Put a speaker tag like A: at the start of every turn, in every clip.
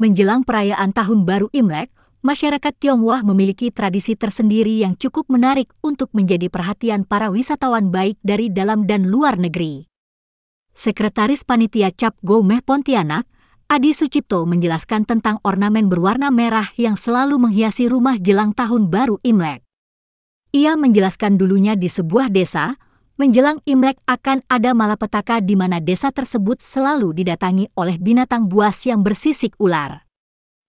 A: menjelang perayaan Tahun Baru Imlek, masyarakat Tionghoa memiliki tradisi tersendiri yang cukup menarik untuk menjadi perhatian para wisatawan baik dari dalam dan luar negeri. Sekretaris Panitia Cap Gomeh Pontianak, Adi Sucipto menjelaskan tentang ornamen berwarna merah yang selalu menghiasi rumah jelang Tahun Baru Imlek. Ia menjelaskan dulunya di sebuah desa, menjelang Imlek akan ada malapetaka di mana desa tersebut selalu didatangi oleh binatang buas yang bersisik ular.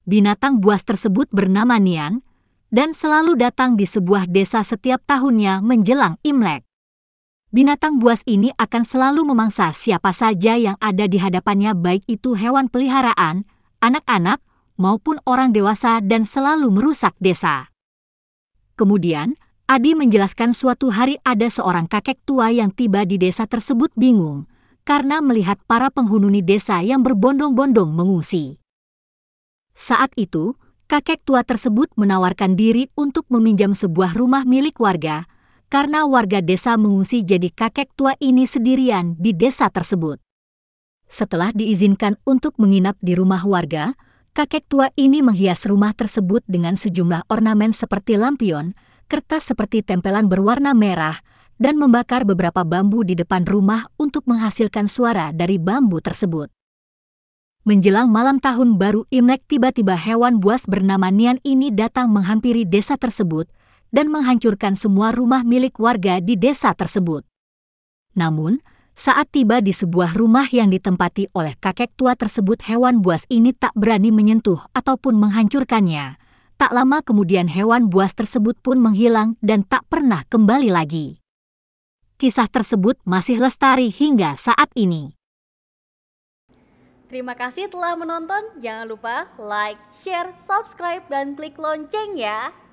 A: Binatang buas tersebut bernama Nian, dan selalu datang di sebuah desa setiap tahunnya menjelang Imlek. Binatang buas ini akan selalu memangsa siapa saja yang ada di hadapannya baik itu hewan peliharaan, anak-anak, maupun orang dewasa dan selalu merusak desa. Kemudian, Adi menjelaskan suatu hari ada seorang kakek tua yang tiba di desa tersebut bingung, karena melihat para penghuni desa yang berbondong-bondong mengungsi. Saat itu, kakek tua tersebut menawarkan diri untuk meminjam sebuah rumah milik warga, karena warga desa mengungsi jadi kakek tua ini sendirian di desa tersebut. Setelah diizinkan untuk menginap di rumah warga, kakek tua ini menghias rumah tersebut dengan sejumlah ornamen seperti lampion, kertas seperti tempelan berwarna merah, dan membakar beberapa bambu di depan rumah untuk menghasilkan suara dari bambu tersebut. Menjelang malam tahun baru Imlek tiba-tiba hewan buas bernama Nian ini datang menghampiri desa tersebut dan menghancurkan semua rumah milik warga di desa tersebut. Namun, saat tiba di sebuah rumah yang ditempati oleh kakek tua tersebut hewan buas ini tak berani menyentuh ataupun menghancurkannya, Tak lama kemudian hewan buas tersebut pun menghilang dan tak pernah kembali lagi. Kisah tersebut masih lestari hingga saat ini. Terima kasih telah menonton. Jangan lupa like, share, subscribe, dan klik lonceng ya.